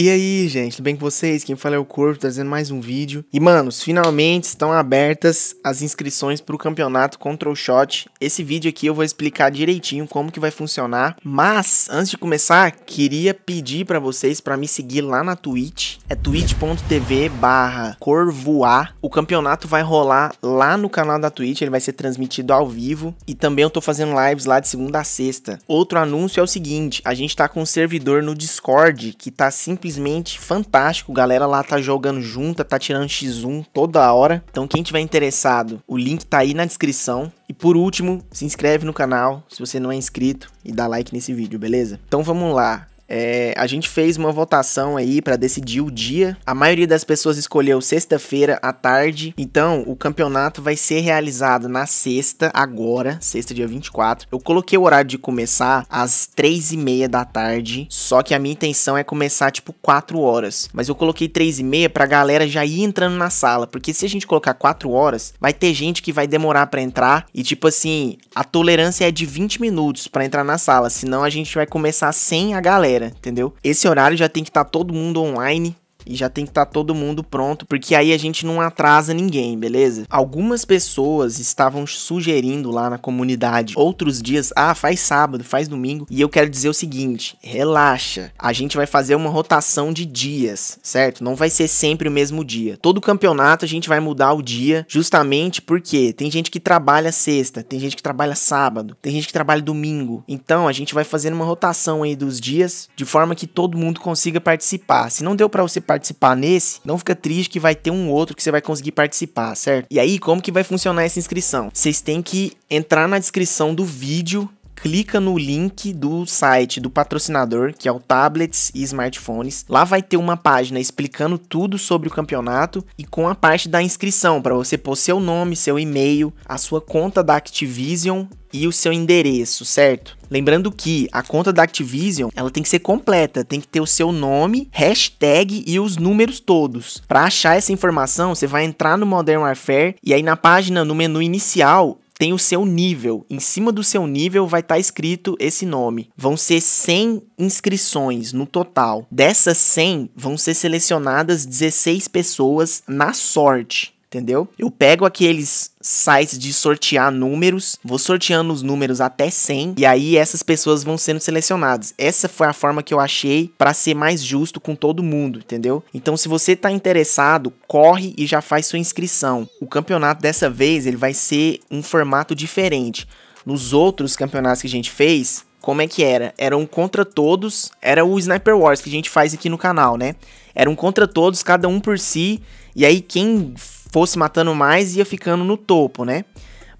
E aí, gente, tudo bem com vocês? Quem fala é o Corvo, trazendo mais um vídeo. E, manos, finalmente estão abertas as inscrições para o campeonato Control Shot. Esse vídeo aqui eu vou explicar direitinho como que vai funcionar. Mas, antes de começar, queria pedir para vocês para me seguir lá na Twitch. É twitch.tv barra corvoar. O campeonato vai rolar lá no canal da Twitch, ele vai ser transmitido ao vivo. E também eu tô fazendo lives lá de segunda a sexta. Outro anúncio é o seguinte, a gente tá com um servidor no Discord que tá simplesmente simplesmente fantástico. Galera lá tá jogando junta, tá tirando X1 toda hora. Então quem tiver interessado, o link tá aí na descrição. E por último, se inscreve no canal se você não é inscrito e dá like nesse vídeo, beleza? Então vamos lá. É, a gente fez uma votação aí para decidir o dia. A maioria das pessoas escolheu sexta-feira à tarde. Então, o campeonato vai ser realizado na sexta, agora, sexta, dia 24. Eu coloquei o horário de começar às três e meia da tarde. Só que a minha intenção é começar tipo 4 horas. Mas eu coloquei três e meia pra galera já ir entrando na sala. Porque se a gente colocar 4 horas, vai ter gente que vai demorar para entrar. E tipo assim, a tolerância é de 20 minutos para entrar na sala. Senão a gente vai começar sem a galera galera, entendeu? Esse horário já tem que estar tá todo mundo online e já tem que estar tá todo mundo pronto, porque aí a gente não atrasa ninguém, beleza? Algumas pessoas estavam sugerindo lá na comunidade outros dias, ah, faz sábado, faz domingo, e eu quero dizer o seguinte, relaxa, a gente vai fazer uma rotação de dias, certo? Não vai ser sempre o mesmo dia. Todo campeonato a gente vai mudar o dia, justamente porque tem gente que trabalha sexta, tem gente que trabalha sábado, tem gente que trabalha domingo. Então a gente vai fazendo uma rotação aí dos dias de forma que todo mundo consiga participar. Se não deu para você participar participar nesse, não fica triste que vai ter um outro que você vai conseguir participar, certo? E aí, como que vai funcionar essa inscrição? Vocês têm que entrar na descrição do vídeo clica no link do site do patrocinador, que é o Tablets e Smartphones. Lá vai ter uma página explicando tudo sobre o campeonato e com a parte da inscrição para você pôr seu nome, seu e-mail, a sua conta da Activision e o seu endereço, certo? Lembrando que a conta da Activision, ela tem que ser completa, tem que ter o seu nome, hashtag e os números todos. Para achar essa informação, você vai entrar no Modern Warfare e aí na página, no menu inicial, tem o seu nível. Em cima do seu nível vai estar tá escrito esse nome. Vão ser 100 inscrições no total. Dessas 100, vão ser selecionadas 16 pessoas na sorte entendeu? Eu pego aqueles sites de sortear números, vou sorteando os números até 100 e aí essas pessoas vão sendo selecionadas. Essa foi a forma que eu achei para ser mais justo com todo mundo, entendeu? Então se você tá interessado, corre e já faz sua inscrição. O campeonato dessa vez, ele vai ser um formato diferente. Nos outros campeonatos que a gente fez, como é que era? Era um contra todos, era o Sniper Wars que a gente faz aqui no canal, né? Era um contra todos, cada um por si, e aí quem fosse matando mais ia ficando no topo, né?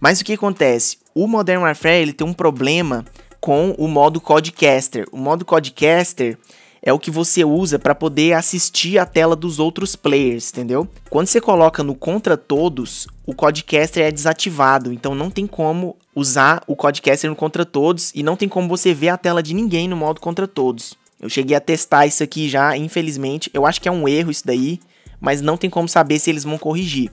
Mas o que acontece? O Modern Warfare ele tem um problema com o modo Codcaster. O modo Codcaster é o que você usa para poder assistir a tela dos outros players, entendeu? Quando você coloca no contra todos, o Codcaster é desativado, então não tem como usar o Codcaster no contra todos e não tem como você ver a tela de ninguém no modo contra todos. Eu cheguei a testar isso aqui já, infelizmente. Eu acho que é um erro isso daí mas não tem como saber se eles vão corrigir.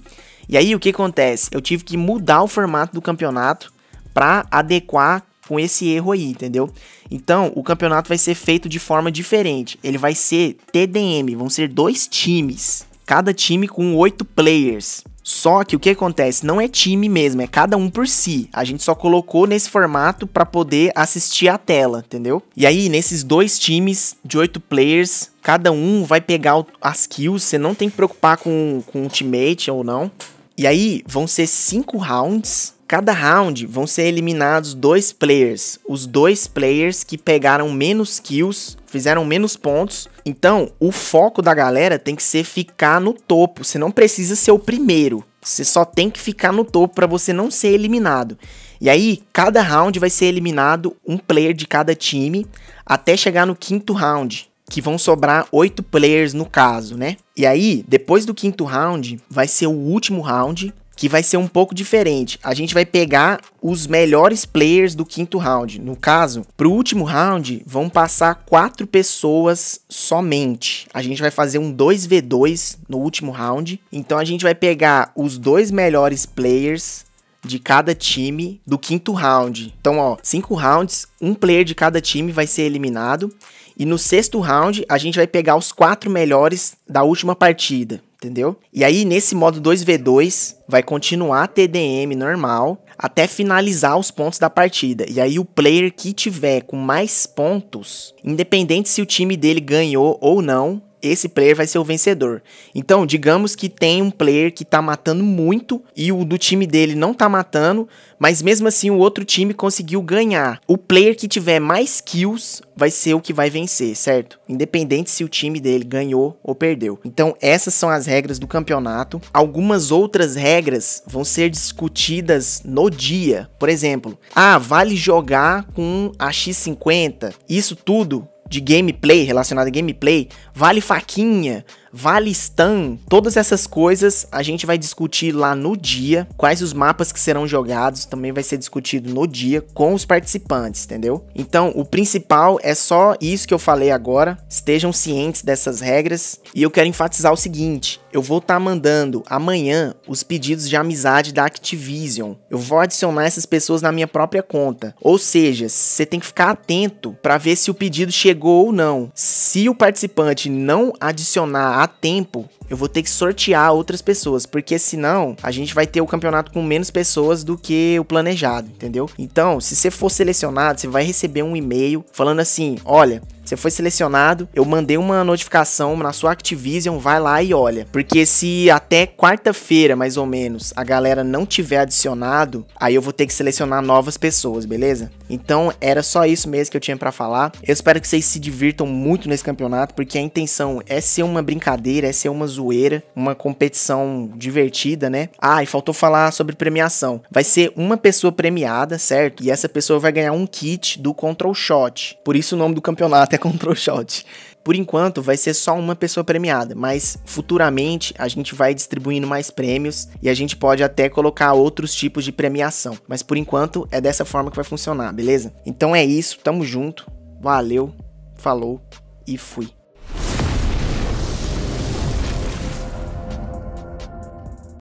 E aí o que acontece? Eu tive que mudar o formato do campeonato para adequar com esse erro aí, entendeu? Então, o campeonato vai ser feito de forma diferente. Ele vai ser TDM, vão ser dois times, cada time com oito players. Só que o que acontece? Não é time mesmo, é cada um por si. A gente só colocou nesse formato para poder assistir a tela, entendeu? E aí, nesses dois times de oito players, cada um vai pegar as kills. Você não tem que preocupar com, com o teammate ou não. E aí vão ser cinco rounds. Cada round vão ser eliminados dois players. Os dois players que pegaram menos kills, fizeram menos pontos. Então, o foco da galera tem que ser ficar no topo. Você não precisa ser o primeiro. Você só tem que ficar no topo para você não ser eliminado. E aí, cada round vai ser eliminado um player de cada time até chegar no quinto round que vão sobrar oito players no caso, né? E aí, depois do quinto round, vai ser o último round, que vai ser um pouco diferente. A gente vai pegar os melhores players do quinto round. No caso, pro último round, vão passar quatro pessoas somente. A gente vai fazer um 2v2 no último round. Então a gente vai pegar os dois melhores players de cada time do quinto round. Então, ó, cinco rounds, um player de cada time vai ser eliminado. E no sexto round, a gente vai pegar os quatro melhores da última partida, entendeu? E aí, nesse modo 2v2, vai continuar a TDM normal até finalizar os pontos da partida. E aí, o player que tiver com mais pontos, independente se o time dele ganhou ou não, esse player vai ser o vencedor. Então, digamos que tem um player que tá matando muito e o do time dele não tá matando, mas mesmo assim o outro time conseguiu ganhar. O player que tiver mais kills vai ser o que vai vencer, certo? Independente se o time dele ganhou ou perdeu. Então, essas são as regras do campeonato. Algumas outras regras vão ser discutidas no dia. Por exemplo, ah, vale jogar com a X50. Isso tudo de gameplay, relacionado a gameplay, vale faquinha, Valistan, todas essas coisas a gente vai discutir lá no dia, quais os mapas que serão jogados também vai ser discutido no dia com os participantes, entendeu? Então, o principal é só isso que eu falei agora, estejam cientes dessas regras e eu quero enfatizar o seguinte, eu vou estar tá mandando amanhã os pedidos de amizade da Activision. Eu vou adicionar essas pessoas na minha própria conta. Ou seja, você tem que ficar atento para ver se o pedido chegou ou não. Se o participante não adicionar a tempo, eu vou ter que sortear outras pessoas, porque senão a gente vai ter o campeonato com menos pessoas do que o planejado, entendeu? Então, se você for selecionado, você vai receber um e-mail falando assim: olha, você foi selecionado, eu mandei uma notificação na sua Activision, vai lá e olha. Porque se até quarta-feira, mais ou menos, a galera não tiver adicionado, aí eu vou ter que selecionar novas pessoas, beleza? Então era só isso mesmo que eu tinha para falar. Eu espero que vocês se divirtam muito nesse campeonato, porque a intenção é ser uma brincadeira, é ser uma zoeira, uma competição divertida, né? Ah, e faltou falar sobre premiação. Vai ser uma pessoa premiada, certo? E essa pessoa vai ganhar um kit do Control Shot. Por isso o nome do campeonato até o Shot. Por enquanto, vai ser só uma pessoa premiada, mas futuramente a gente vai distribuindo mais prêmios e a gente pode até colocar outros tipos de premiação. Mas por enquanto é dessa forma que vai funcionar, beleza? Então é isso, tamo junto, valeu, falou e fui.